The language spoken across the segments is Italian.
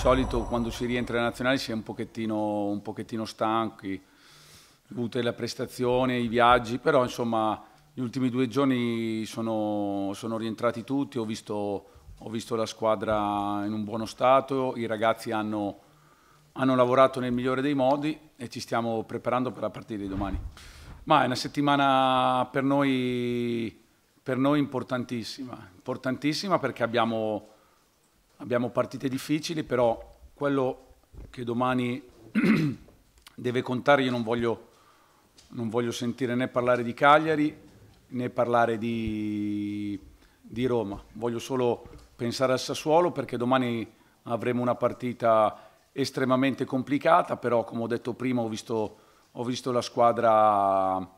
solito quando si rientra in nazionale si è un pochettino, un pochettino stanchi, dovute alla prestazione, ai viaggi, però insomma gli ultimi due giorni sono, sono rientrati tutti, ho visto, ho visto, la squadra in un buono stato, i ragazzi hanno, hanno lavorato nel migliore dei modi e ci stiamo preparando per la partita di domani. Ma è una settimana per noi, per noi importantissima, importantissima perché abbiamo abbiamo partite difficili, però quello che domani deve contare, io non voglio, non voglio, sentire né parlare di Cagliari né parlare di, di Roma, voglio solo pensare al Sassuolo perché domani avremo una partita estremamente complicata, però come ho detto prima ho visto, ho visto la squadra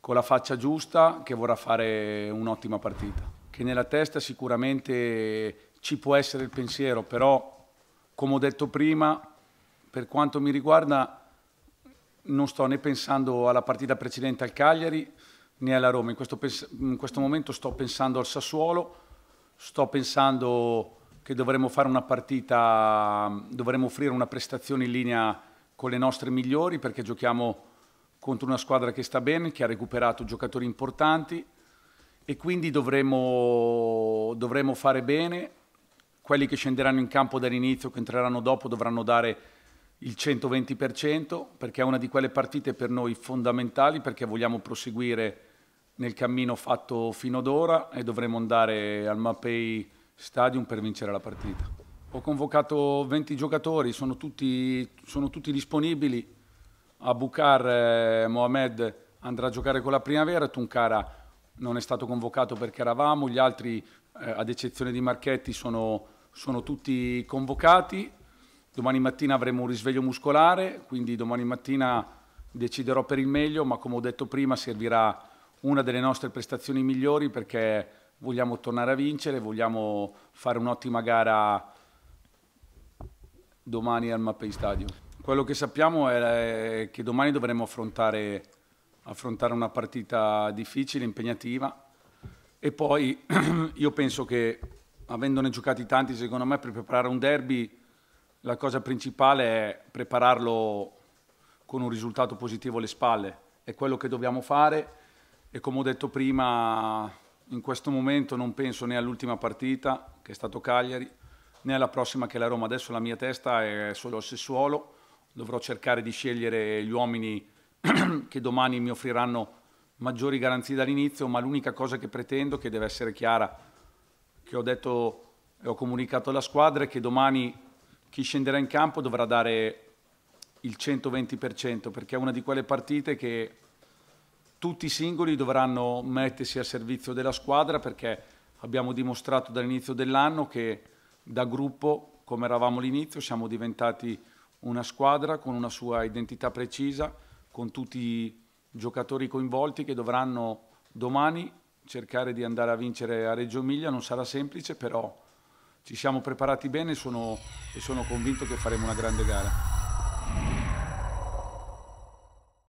con la faccia giusta che vorrà fare un'ottima partita, che nella testa sicuramente ci può essere il pensiero, però come ho detto prima, per quanto mi riguarda non sto né pensando alla partita precedente al Cagliari né alla Roma, in questo, in questo momento sto pensando al Sassuolo, sto pensando che dovremmo fare una partita, dovremmo offrire una prestazione in linea con le nostre migliori perché giochiamo contro una squadra che sta bene, che ha recuperato giocatori importanti e quindi dovremmo, dovremmo fare bene quelli che scenderanno in campo dall'inizio, che entreranno dopo, dovranno dare il 120%, perché è una di quelle partite per noi fondamentali, perché vogliamo proseguire nel cammino fatto fino ad ora e dovremo andare al Mapei Stadium per vincere la partita. Ho convocato 20 giocatori, sono tutti, sono tutti disponibili. A Bucar eh, Mohamed andrà a giocare con la primavera, Tunkara non è stato convocato perché eravamo, gli altri, eh, ad eccezione di Marchetti, sono sono tutti convocati, domani mattina avremo un risveglio muscolare, quindi domani mattina deciderò per il meglio, ma come ho detto prima servirà una delle nostre prestazioni migliori perché vogliamo tornare a vincere, vogliamo fare un'ottima gara domani al Mapei Stadium. Quello che sappiamo è che domani dovremo affrontare, affrontare una partita difficile, impegnativa e poi io penso che avendone giocati tanti, secondo me per preparare un derby la cosa principale è prepararlo con un risultato positivo alle spalle. È quello che dobbiamo fare e come ho detto prima, in questo momento non penso né all'ultima partita, che è stato Cagliari, né alla prossima che è la Roma. Adesso la mia testa è solo al Sessuolo, dovrò cercare di scegliere gli uomini che domani mi offriranno maggiori garanzie dall'inizio, ma l'unica cosa che pretendo, che deve essere chiara, che ho detto e ho comunicato alla squadra è che domani chi scenderà in campo dovrà dare il 120% perché è una di quelle partite che tutti i singoli dovranno mettersi a servizio della squadra perché abbiamo dimostrato dall'inizio dell'anno che da gruppo, come eravamo all'inizio, siamo diventati una squadra con una sua identità precisa, con tutti i giocatori coinvolti che dovranno domani cercare di andare a vincere a Reggio Emilia, non sarà semplice, però ci siamo preparati bene e sono, e sono convinto che faremo una grande gara.